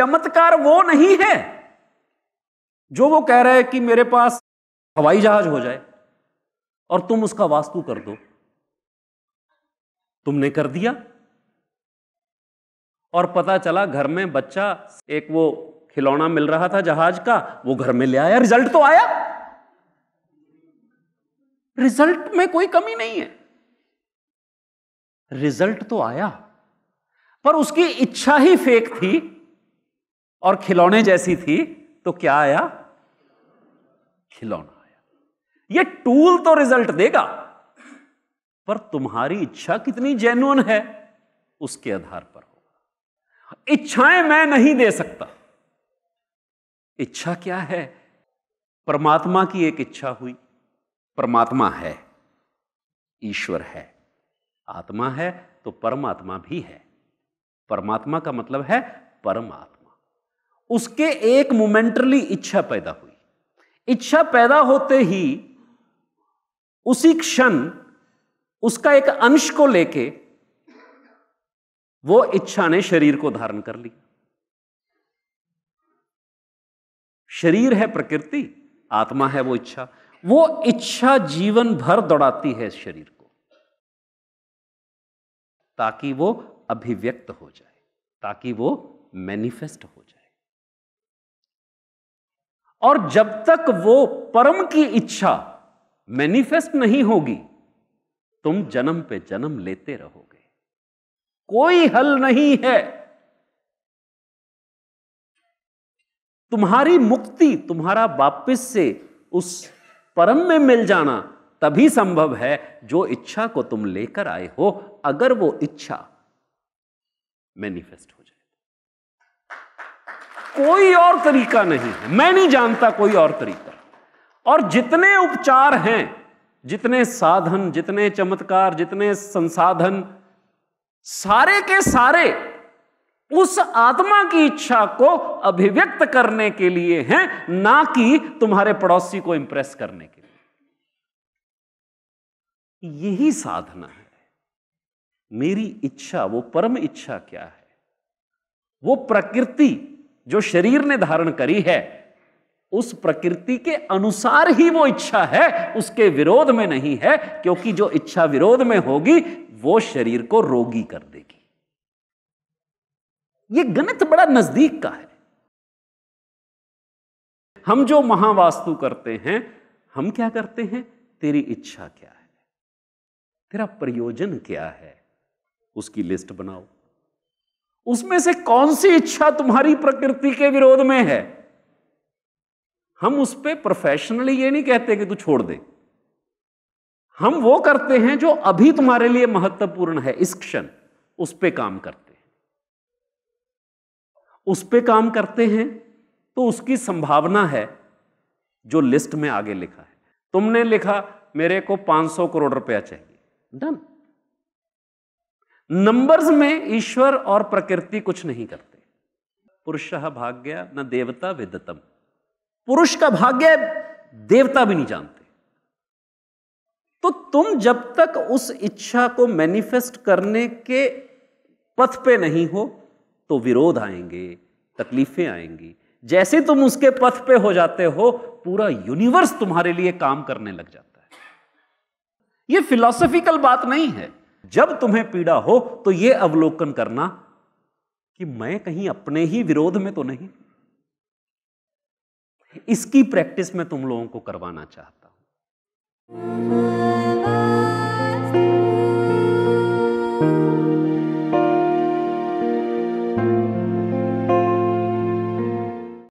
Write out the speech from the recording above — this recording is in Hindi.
चमत्कार वो नहीं है जो वो कह रहा है कि मेरे पास हवाई जहाज हो जाए और तुम उसका वास्तु कर दो तुमने कर दिया और पता चला घर में बच्चा एक वो खिलौना मिल रहा था जहाज का वो घर में ले आया रिजल्ट तो आया रिजल्ट में कोई कमी नहीं है रिजल्ट तो आया पर उसकी इच्छा ही फेक थी और खिलौने जैसी थी तो क्या आया खिलौना आया ये टूल तो रिजल्ट देगा पर तुम्हारी इच्छा कितनी जेन्युन है उसके आधार पर होगा इच्छाएं मैं नहीं दे सकता इच्छा क्या है परमात्मा की एक इच्छा हुई परमात्मा है ईश्वर है आत्मा है तो परमात्मा भी है परमात्मा का मतलब है परमात्मा उसके एक मोमेंटली इच्छा पैदा हुई इच्छा पैदा होते ही उसी क्षण उसका एक अंश को लेके वो इच्छा ने शरीर को धारण कर लिया शरीर है प्रकृति आत्मा है वो इच्छा वो इच्छा जीवन भर दौड़ाती है शरीर को ताकि वो अभिव्यक्त हो जाए ताकि वो मैनिफेस्ट हो जाए और जब तक वो परम की इच्छा मैनिफेस्ट नहीं होगी तुम जन्म पे जन्म लेते रहोगे कोई हल नहीं है तुम्हारी मुक्ति तुम्हारा वापस से उस परम में मिल जाना तभी संभव है जो इच्छा को तुम लेकर आए हो अगर वो इच्छा मैनिफेस्ट हो कोई और तरीका नहीं है मैं नहीं जानता कोई और तरीका और जितने उपचार हैं जितने साधन जितने चमत्कार जितने संसाधन सारे के सारे उस आत्मा की इच्छा को अभिव्यक्त करने के लिए हैं ना कि तुम्हारे पड़ोसी को इंप्रेस करने के लिए यही साधना है मेरी इच्छा वो परम इच्छा क्या है वो प्रकृति जो शरीर ने धारण करी है उस प्रकृति के अनुसार ही वो इच्छा है उसके विरोध में नहीं है क्योंकि जो इच्छा विरोध में होगी वो शरीर को रोगी कर देगी ये गणित बड़ा नजदीक का है हम जो महावास्तु करते हैं हम क्या करते हैं तेरी इच्छा क्या है तेरा प्रयोजन क्या है उसकी लिस्ट बनाओ उसमें से कौन सी इच्छा तुम्हारी प्रकृति के विरोध में है हम उस पर प्रोफेशनली ये नहीं कहते कि तू छोड़ दे हम वो करते हैं जो अभी तुम्हारे लिए महत्वपूर्ण है इस क्षण उस पर काम करते हैं उस पर काम करते हैं तो उसकी संभावना है जो लिस्ट में आगे लिखा है तुमने लिखा मेरे को 500 करोड़ रुपया चाहिए डन नंबर्स में ईश्वर और प्रकृति कुछ नहीं करते पुरुष भाग्य न देवता विदतम पुरुष का भाग्य देवता भी नहीं जानते तो तुम जब तक उस इच्छा को मैनिफेस्ट करने के पथ पे नहीं हो तो विरोध आएंगे तकलीफें आएंगी जैसे तुम उसके पथ पे हो जाते हो पूरा यूनिवर्स तुम्हारे लिए काम करने लग जाता है यह फिलोसफिकल बात नहीं है जब तुम्हें पीड़ा हो तो यह अवलोकन करना कि मैं कहीं अपने ही विरोध में तो नहीं इसकी प्रैक्टिस मैं तुम लोगों को करवाना चाहता हूं